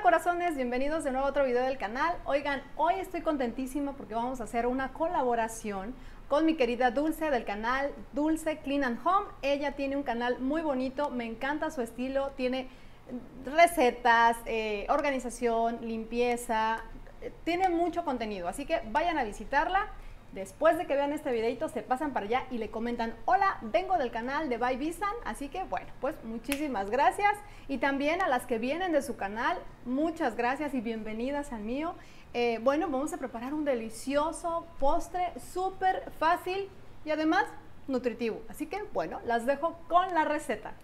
corazones, bienvenidos de nuevo a otro video del canal. Oigan, hoy estoy contentísima porque vamos a hacer una colaboración con mi querida Dulce del canal Dulce Clean and Home. Ella tiene un canal muy bonito, me encanta su estilo, tiene recetas, eh, organización, limpieza, eh, tiene mucho contenido, así que vayan a visitarla. Después de que vean este videito, se pasan para allá y le comentan, hola, vengo del canal de By Visan, así que bueno, pues muchísimas gracias. Y también a las que vienen de su canal, muchas gracias y bienvenidas al mío. Eh, bueno, vamos a preparar un delicioso postre súper fácil y además nutritivo. Así que bueno, las dejo con la receta.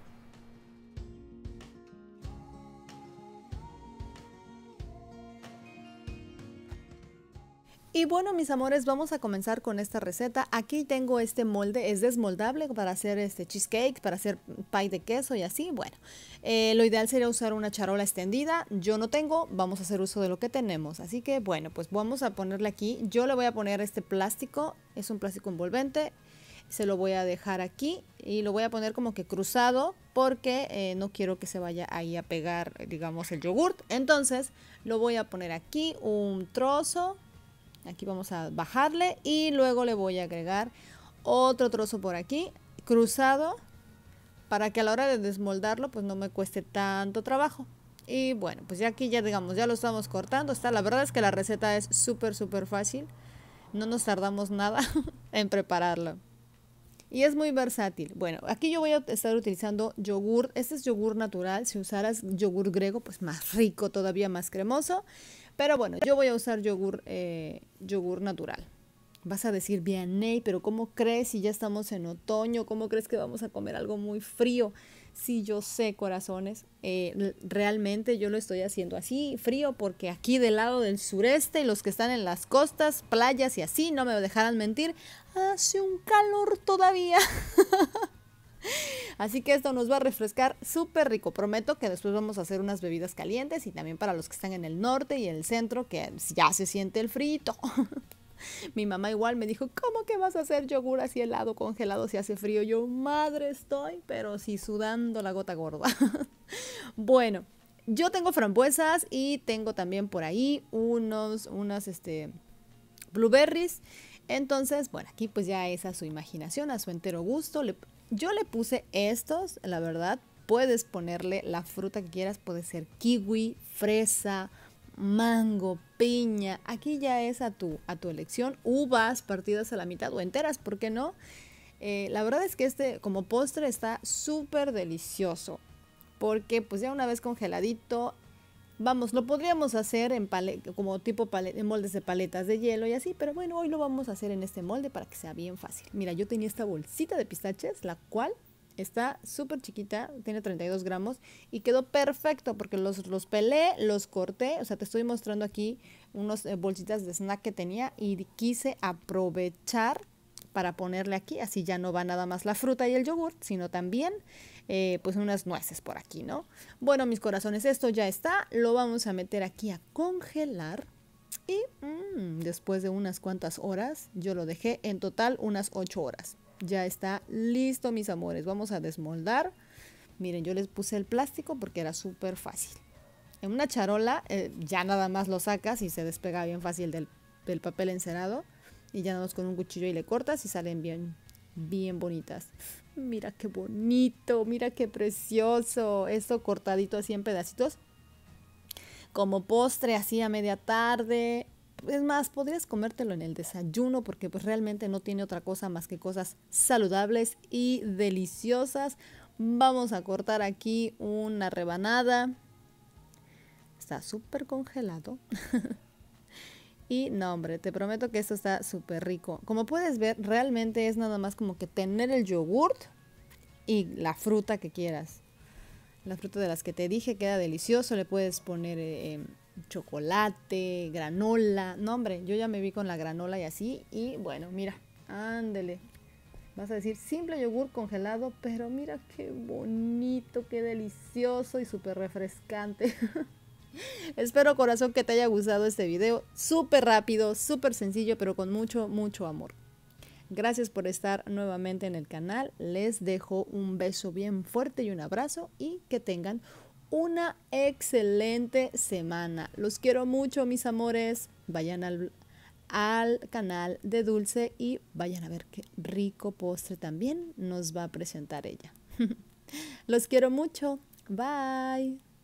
Y bueno, mis amores, vamos a comenzar con esta receta. Aquí tengo este molde, es desmoldable para hacer este cheesecake, para hacer pie de queso y así. Bueno, eh, lo ideal sería usar una charola extendida. Yo no tengo, vamos a hacer uso de lo que tenemos. Así que bueno, pues vamos a ponerle aquí. Yo le voy a poner este plástico, es un plástico envolvente. Se lo voy a dejar aquí y lo voy a poner como que cruzado porque eh, no quiero que se vaya ahí a pegar, digamos, el yogurt. Entonces lo voy a poner aquí un trozo Aquí vamos a bajarle y luego le voy a agregar otro trozo por aquí, cruzado, para que a la hora de desmoldarlo pues no me cueste tanto trabajo. Y bueno, pues ya aquí ya digamos, ya lo estamos cortando. Está, la verdad es que la receta es súper, súper fácil. No nos tardamos nada en prepararla. Y es muy versátil. Bueno, aquí yo voy a estar utilizando yogur. Este es yogur natural. Si usaras yogur griego, pues más rico, todavía más cremoso. Pero bueno, yo voy a usar eh, yogur, natural. Vas a decir, bien, Ney, pero ¿cómo crees si ya estamos en otoño? ¿Cómo crees que vamos a comer algo muy frío? Sí, yo sé, corazones. Eh, realmente yo lo estoy haciendo así, frío, porque aquí del lado del sureste y los que están en las costas, playas y así, no me dejarán mentir, hace un calor todavía. Así que esto nos va a refrescar súper rico. Prometo que después vamos a hacer unas bebidas calientes y también para los que están en el norte y en el centro, que ya se siente el frito. Mi mamá igual me dijo, ¿cómo que vas a hacer yogur así helado, congelado si hace frío? Yo, madre estoy, pero sí sudando la gota gorda. bueno, yo tengo frambuesas y tengo también por ahí unos, unas, este, blueberries. Entonces, bueno, aquí pues ya es a su imaginación, a su entero gusto. Yo le puse estos, la verdad. Puedes ponerle la fruta que quieras, puede ser kiwi, fresa, mango, piña. Aquí ya es a tu, a tu elección. Uvas partidas a la mitad o enteras, ¿por qué no? Eh, la verdad es que este como postre está súper delicioso porque pues ya una vez congeladito Vamos, lo podríamos hacer en como tipo en moldes de paletas de hielo y así, pero bueno, hoy lo vamos a hacer en este molde para que sea bien fácil. Mira, yo tenía esta bolsita de pistaches, la cual está súper chiquita, tiene 32 gramos y quedó perfecto porque los, los pelé, los corté, o sea, te estoy mostrando aquí unas eh, bolsitas de snack que tenía y quise aprovechar para ponerle aquí, así ya no va nada más la fruta y el yogur, sino también eh, pues unas nueces por aquí, ¿no? Bueno, mis corazones, esto ya está, lo vamos a meter aquí a congelar y mm, después de unas cuantas horas, yo lo dejé en total unas ocho horas. Ya está listo, mis amores, vamos a desmoldar. Miren, yo les puse el plástico porque era súper fácil. En una charola eh, ya nada más lo sacas y se despega bien fácil del, del papel encerado. Y ya nos con un cuchillo y le cortas y salen bien, bien bonitas. Mira qué bonito, mira qué precioso. Esto cortadito así en pedacitos. Como postre así a media tarde. Es más, podrías comértelo en el desayuno porque pues realmente no tiene otra cosa más que cosas saludables y deliciosas. Vamos a cortar aquí una rebanada. Está súper congelado. Y no, hombre, te prometo que esto está súper rico. Como puedes ver, realmente es nada más como que tener el yogurt y la fruta que quieras. La fruta de las que te dije queda delicioso. Le puedes poner eh, em, chocolate, granola. No, hombre, yo ya me vi con la granola y así. Y bueno, mira, ándele. Vas a decir simple yogur congelado, pero mira qué bonito, qué delicioso y súper refrescante. Espero corazón que te haya gustado este video. Súper rápido, súper sencillo, pero con mucho, mucho amor. Gracias por estar nuevamente en el canal. Les dejo un beso bien fuerte y un abrazo y que tengan una excelente semana. Los quiero mucho, mis amores. Vayan al, al canal de Dulce y vayan a ver qué rico postre también nos va a presentar ella. Los quiero mucho. Bye.